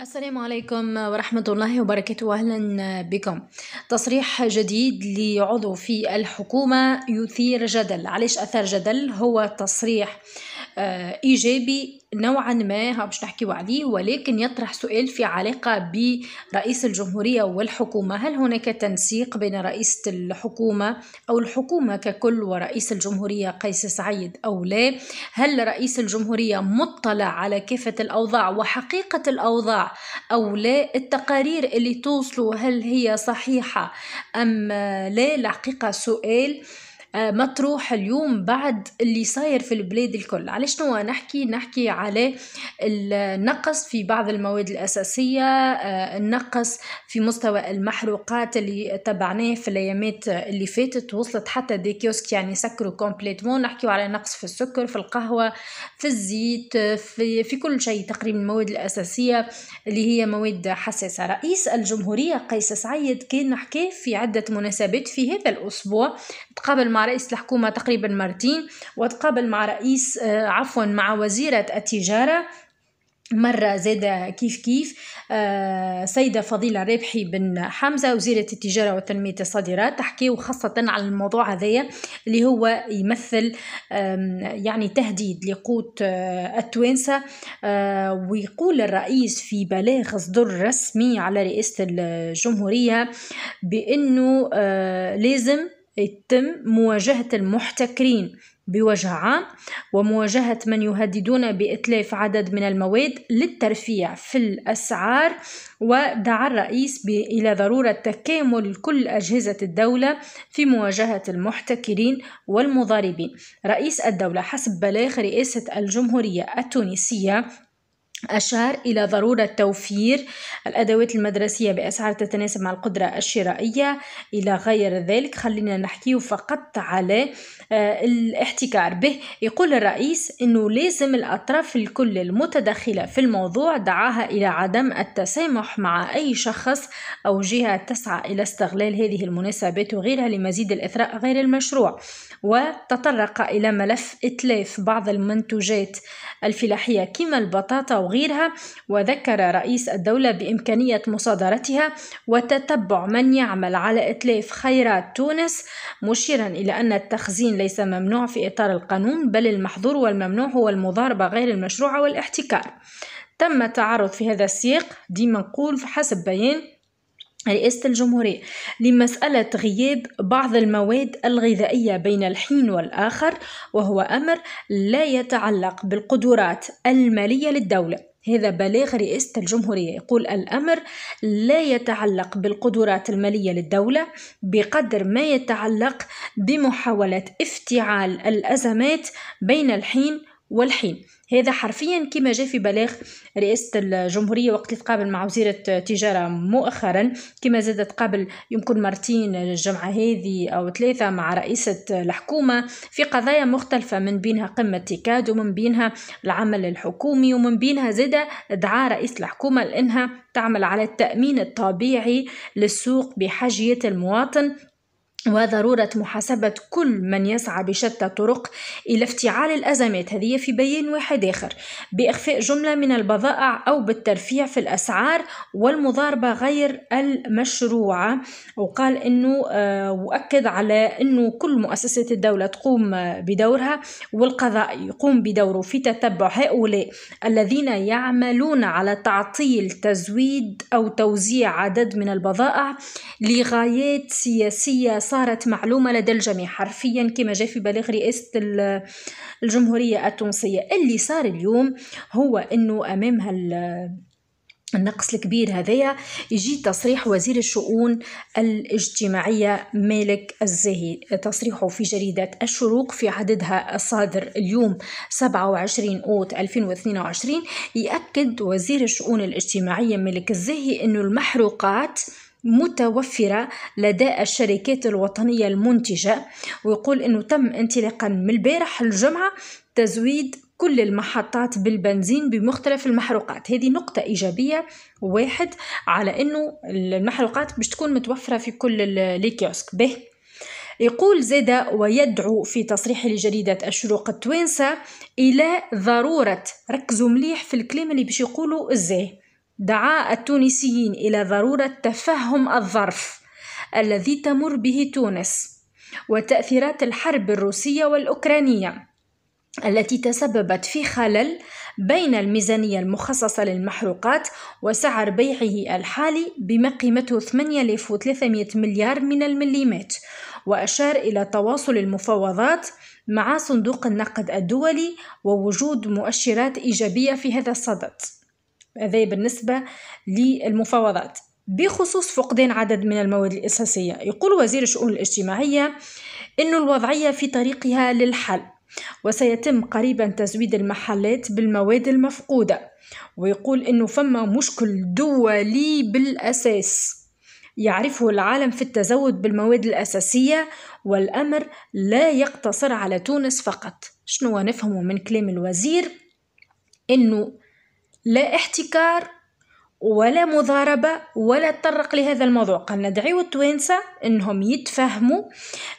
السلام عليكم ورحمة الله وبركاته أهلا بكم تصريح جديد لعضو في الحكومة يثير جدل علاش أثار جدل هو تصريح آه، إيجابي نوعا ما باش نحكيو عليه ولكن يطرح سؤال في علاقة برئيس الجمهورية والحكومة هل هناك تنسيق بين رئيس الحكومة أو الحكومة ككل ورئيس الجمهورية قيس سعيد أو لا هل رئيس الجمهورية مطلع على كافة الأوضاع وحقيقة الأوضاع أو لا التقارير اللي توصلوا هل هي صحيحة أم لا الحقيقة سؤال آه، مطروح اليوم بعد اللي صاير في البلاد الكل على شنو نحكي نحكي على النقص في بعض المواد الأساسية آه، النقص في مستوى المحروقات اللي تبعناه في الأيامات اللي فاتت وصلت حتى دي كيوسك يعني سكروا كومبليتمون نحكيو على نقص في السكر في القهوة في الزيت في, في كل شيء تقريبا المواد الأساسية اللي هي مواد حساسة رئيس الجمهورية قيس سعيد كان حكى في عدة مناسبات في هذا الأسبوع تقابل مع مع رئيس الحكومة تقريبا مرتين وتقابل مع رئيس آه، عفوا مع وزيرة التجارة مرة زادة كيف كيف آه، سيدة فضيلة ربحي بن حمزة وزيرة التجارة وتنمية الصادرات تحكي وخاصة على الموضوع هذايا اللي هو يمثل يعني تهديد لقوت آه، التوانسة ويقول الرئيس في بلاغ صدر رسمي على رئاسة الجمهورية بأنه لازم يتم مواجهة المحتكرين بوجه عام ومواجهة من يهددون بإتلاف عدد من المواد للترفيع في الأسعار ودعا الرئيس إلى ضرورة تكامل كل أجهزة الدولة في مواجهة المحتكرين والمضاربين رئيس الدولة حسب بلاغ رئاسة الجمهورية التونسية أشار إلى ضرورة توفير الأدوات المدرسية بأسعار تتناسب مع القدرة الشرائية إلى غير ذلك خلينا نحكيه فقط على آه، الاحتكار به يقول الرئيس أنه لازم الأطراف الكل المتدخلة في الموضوع دعاها إلى عدم التسامح مع أي شخص أو جهة تسعى إلى استغلال هذه المناسبات وغيرها لمزيد الإثراء غير المشروع وتطرق إلى ملف إتلاف بعض المنتوجات الفلاحية كما البطاطا غيرها وذكر رئيس الدولة بإمكانية مصادرتها وتتبع من يعمل على إتلاف خيرات تونس مشيرا إلى أن التخزين ليس ممنوع في إطار القانون بل المحظور والممنوع هو المضاربة غير المشروعة والاحتكار تم التعرض في هذا السياق ديما نقول حسب بيان رئاسة الجمهورية لمسألة غياب بعض المواد الغذائية بين الحين والآخر وهو أمر لا يتعلق بالقدرات المالية للدولة هذا بلاغ رئاسة الجمهورية يقول الأمر لا يتعلق بالقدرات المالية للدولة بقدر ما يتعلق بمحاولة افتعال الأزمات بين الحين والحين هذا حرفيا كما جاء في بلاغ رئاسة الجمهورية وقت تقابل مع وزيرة تجارة مؤخرا كما زاد تقابل يمكن مرتين الجمعة هذه أو ثلاثة مع رئيسة الحكومة في قضايا مختلفة من بينها قمة تيكاد ومن بينها العمل الحكومي ومن بينها زاد دعا رئيس الحكومة لأنها تعمل على التأمين الطبيعي للسوق بحاجية المواطن وضرورة محاسبة كل من يسعى بشتى الطرق إلى افتعال الأزمات هذه في بيان واحد آخر بإخفاء جملة من البضائع أو بالترفيع في الأسعار والمضاربة غير المشروعة وقال أنه آه، وأكد على أنه كل مؤسسات الدولة تقوم بدورها والقضاء يقوم بدوره في تتبع هؤلاء الذين يعملون على تعطيل تزويد أو توزيع عدد من البضائع لغايات سياسية صارت معلومة لدى الجميع حرفيا كما جاء في بلاغ رئاسة الجمهورية التونسية اللي صار اليوم هو أنه أمام هال النقص الكبير هذايا يجي تصريح وزير الشؤون الاجتماعية مالك الزاهي تصريحه في جريدة الشروق في عددها الصادر اليوم 27 أوت 2022 يأكد وزير الشؤون الاجتماعية مالك الزاهي أن المحروقات متوفرة لدى الشركات الوطنية المنتجة ويقول أنه تم انطلاقا من البارح الجمعة تزويد كل المحطات بالبنزين بمختلف المحروقات هذه نقطة إيجابية واحد على أنه المحروقات باش تكون متوفرة في كل الكيوسك به يقول زيدا ويدعو في تصريح لجريدة الشروق التوينسا إلى ضرورة ركزوا مليح في الكلام اللي باش يقولوا إزاي دعا التونسيين إلى ضرورة تفهم الظرف الذي تمر به تونس وتأثيرات الحرب الروسية والأوكرانية التي تسببت في خلل بين الميزانية المخصصة للمحروقات وسعر بيعه الحالي بما قيمته 8300 مليار من المليمات وأشار إلى تواصل المفاوضات مع صندوق النقد الدولي ووجود مؤشرات إيجابية في هذا الصدد هذا بالنسبة للمفاوضات بخصوص فقدان عدد من المواد الأساسية يقول وزير الشؤون الاجتماعية أن الوضعية في طريقها للحل وسيتم قريبا تزويد المحلات بالمواد المفقودة ويقول أنه فما مشكل دولي بالأساس يعرفه العالم في التزود بالمواد الأساسية والأمر لا يقتصر على تونس فقط شنو نفهمه من كلام الوزير أنه لا احتكار ولا مضاربة ولا تطرق لهذا الموضوع قال ندعي التوانسة أنهم يتفهموا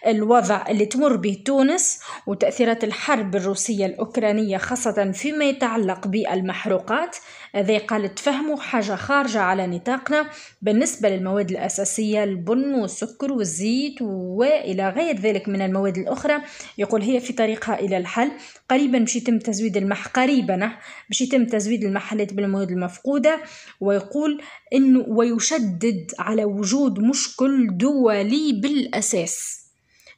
الوضع اللي تمر به تونس وتأثيرات الحرب الروسية الأوكرانية خاصة فيما يتعلق بالمحروقات ذي قال تفهموا حاجة خارجة على نطاقنا بالنسبة للمواد الأساسية البن والسكر والزيت وإلى غير ذلك من المواد الأخرى يقول هي في طريقها إلى الحل قريبا مش يتم تزويد المح قريبا مش يتم تزويد المحلات بالمواد المفقودة و ويقول إنه ويشدد على وجود مشكل دولي بالأساس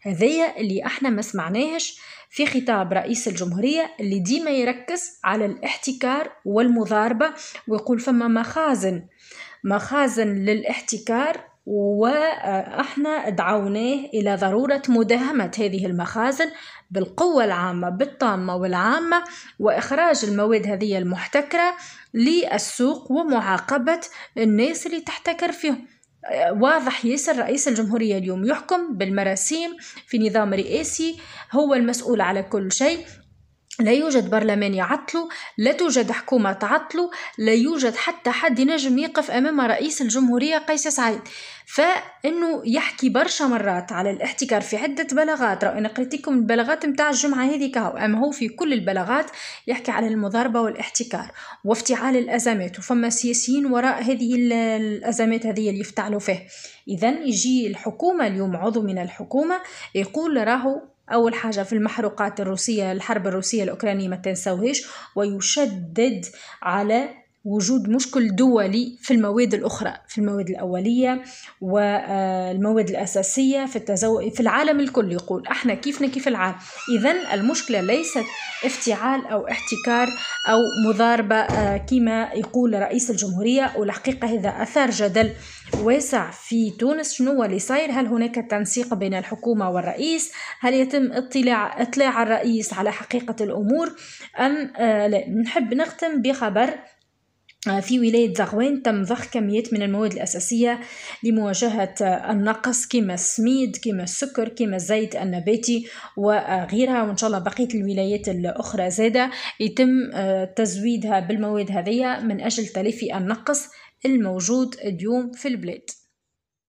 هذية اللي احنا ما سمعناهش في خطاب رئيس الجمهورية اللي ديما يركز على الاحتكار والمضاربة ويقول فما مخازن مخازن للاحتكار واحنا دعوناه الى ضروره مداهمه هذه المخازن بالقوه العامه بالطامه والعامه واخراج المواد هذه المحتكره للسوق ومعاقبه الناس اللي تحتكر فيهم واضح ياسر رئيس الجمهورية اليوم يحكم بالمراسيم في نظام رئاسي هو المسؤول على كل شيء لا يوجد برلمان يعطله لا توجد حكومة تعطله لا يوجد حتى حد ينجم يقف أمام رئيس الجمهورية قيس سعيد فإنه يحكي برشا مرات على الاحتكار في عدة بلاغات رأي أنا لكم البلاغات متاع الجمعة هذه كهو أما هو في كل البلاغات يحكي على المضاربة والاحتكار وافتعال الأزمات وفما سياسيين وراء هذه الأزمات هذه اللي يفتعلوا فيه إذا يجي الحكومة اليوم عضو من الحكومة يقول راهو أول حاجة في المحروقات الروسية الحرب الروسية الأوكرانية ما تنسوهش ويشدد على وجود مشكل دولي في المواد الأخرى في المواد الأولية والمواد آه، الأساسية في التزوج في العالم الكل يقول احنا كيفنا كيف العالم إذا المشكلة ليست افتعال أو احتكار أو مضاربة آه، كما يقول رئيس الجمهورية والحقيقة هذا أثار جدل واسع في تونس شنو اللي صاير هل هناك تنسيق بين الحكومة والرئيس هل يتم اطلاع اطلاع الرئيس على حقيقة الأمور أم آه، لا نحب نختم بخبر آه، في ولاية زغوان تم ضخ كميات من المواد الأساسية لمواجهة آه، النقص كما السميد كما السكر كما الزيت النباتي وغيرها وإن شاء الله بقية الولايات الأخرى زادة يتم آه، تزويدها بالمواد هذه من أجل تلافي النقص الموجود اليوم في البلاد